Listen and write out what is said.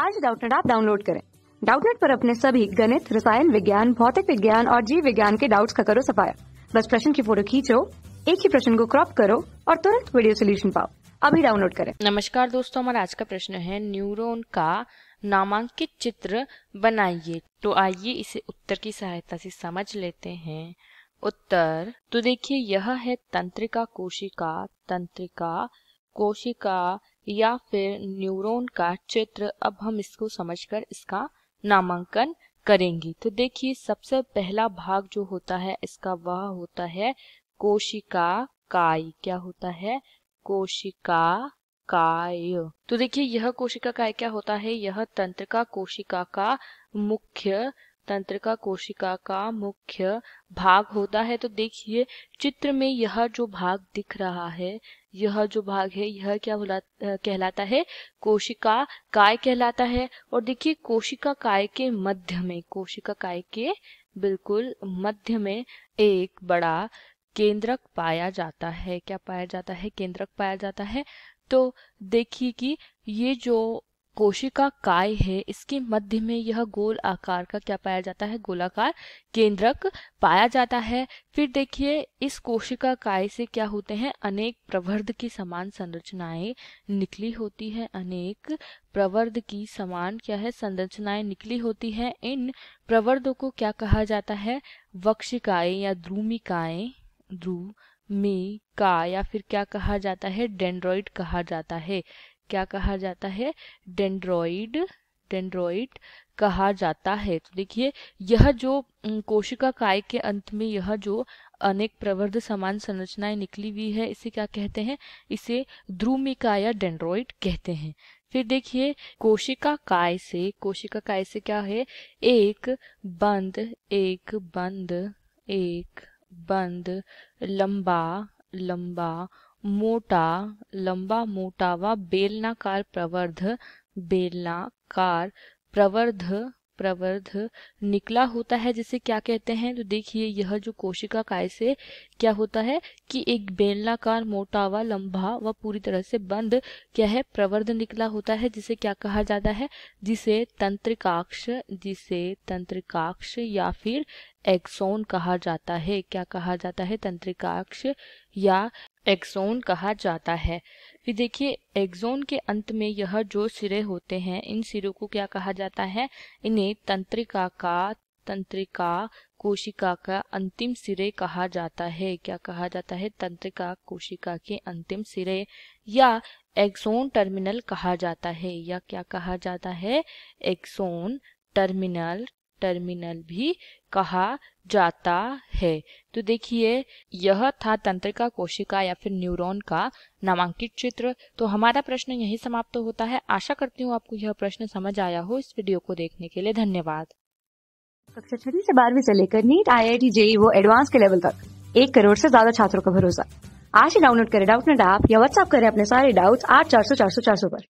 आज डाउटनेट आप डाउनलोड करें डाउटनेट पर अपने सभी गणित रसायन विज्ञान भौतिक विज्ञान और जीव विज्ञान के डाउट्स का करो सफाया बस प्रश्न की फोटो खींचो एक ही प्रश्न को क्रॉप करो और तुरंत वीडियो सोल्यूशन पाओ अभी डाउनलोड करें नमस्कार दोस्तों हमारा आज का प्रश्न है न्यूरोन का नामांकित चित्र बनाइए तो आइए इसे उत्तर की सहायता से समझ लेते हैं उत्तर तो देखिए यह है तंत्रिका कोशिका तंत्रिका कोशिका या फिर न्यूरॉन का चित्र अब हम इसको समझकर इसका नामांकन करेंगे तो देखिए सबसे पहला भाग जो होता है इसका वह होता है कोशिका काय क्या होता है कोशिका काय तो देखिए यह कोशिका काय क्या होता है यह तंत्रिका कोशिका का मुख्य तंत्रिका कोशिका का मुख्य भाग होता है तो देखिए चित्र में यह जो भाग दिख रहा है यह जो भाग है यह क्या कहलाता है कोशिका काय कहलाता है और देखिए कोशिका काय के मध्य में कोशिका काय के बिल्कुल मध्य में एक बड़ा केंद्रक पाया जाता है क्या पाया जाता है केंद्रक पाया जाता है तो देखिए कि ये जो कोशिका काय है इसके मध्य में यह गोल आकार का क्या पाया जाता है गोलाकार केंद्रक पाया जाता है फिर देखिए इस कोशिका काय से क्या होते हैं अनेक प्रवर्ध की समान संरचनाएं निकली होती है अनेक प्रवर्ध की समान क्या है संरचनाएं निकली होती हैं इन प्रवर्धों को क्या कहा जाता है वक्षिकाए या ध्रुमिकाए ध्रुव मी का या फिर क्या कहा जाता है डेंड्रॉइड कहा जाता है क्या कहा जाता है डेंड्रॉइड डेंड्रॉइड कहा जाता है तो देखिए यह जो कोशिका काय के अंत में यह जो अनेक प्रवर्ध समान संरचनाएं निकली हुई है इसे क्या कहते हैं इसे ध्रुमिका या डेंड्रॉइड कहते हैं फिर देखिए कोशिका काय से कोशिका काय से क्या है एक बंद एक बंद एक बंद लंबा लंबा मोटा लंबा मोटा व बेलनाकार प्रवर्ध बेलनाकार प्रवर्ध प्रवर्ध निकला होता है जिसे क्या कहते हैं तो देखिए यह जो कोशिका काय से क्या होता है कि एक बेलनाकार मोटा व लंबा व पूरी तरह से बंद क्या है प्रवर्ध निकला होता है जिसे क्या कहा जाता है जिसे तंत्रिकाक्ष जिसे तंत्रिकाक्ष या फिर एक्सोन कहा जाता है क्या कहा जाता है तंत्रिकाक्ष या एक्सोन कहा जाता है फिर देखिए एक्सोन के अंत में यह जो सिरे होते हैं इन सिरों को क्या कहा जाता है इन्हें तंत्रिका का तंत्रिका कोशिका का अंतिम सिरे कहा जाता है क्या कहा जाता है तंत्रिका कोशिका के अंतिम सिरे या एक्सोन टर्मिनल कहा जाता है या क्या कहा जाता है एक्सोन टर्मिनल टर्मिनल भी कहा जाता है तो देखिए यह था तंत्रिका कोशिका या फिर न्यूरॉन का नामांकित चित्र तो हमारा प्रश्न यही समाप्त तो होता है आशा करती हूँ आपको यह प्रश्न समझ आया हो इस वीडियो को देखने के लिए धन्यवाद कक्षा छठी से बारहवीं से लेकर NEET I I T JEE वो एडवांस के लेवल तक एक करोड़ से ज्यादा छात्रों का भरोसा आज ही डाउनलोड करें डाउट नेट ऐप या व्हाट्सएप करें अपने सारे डाउट्स आठ चार सौ चार सौ चार सौ पर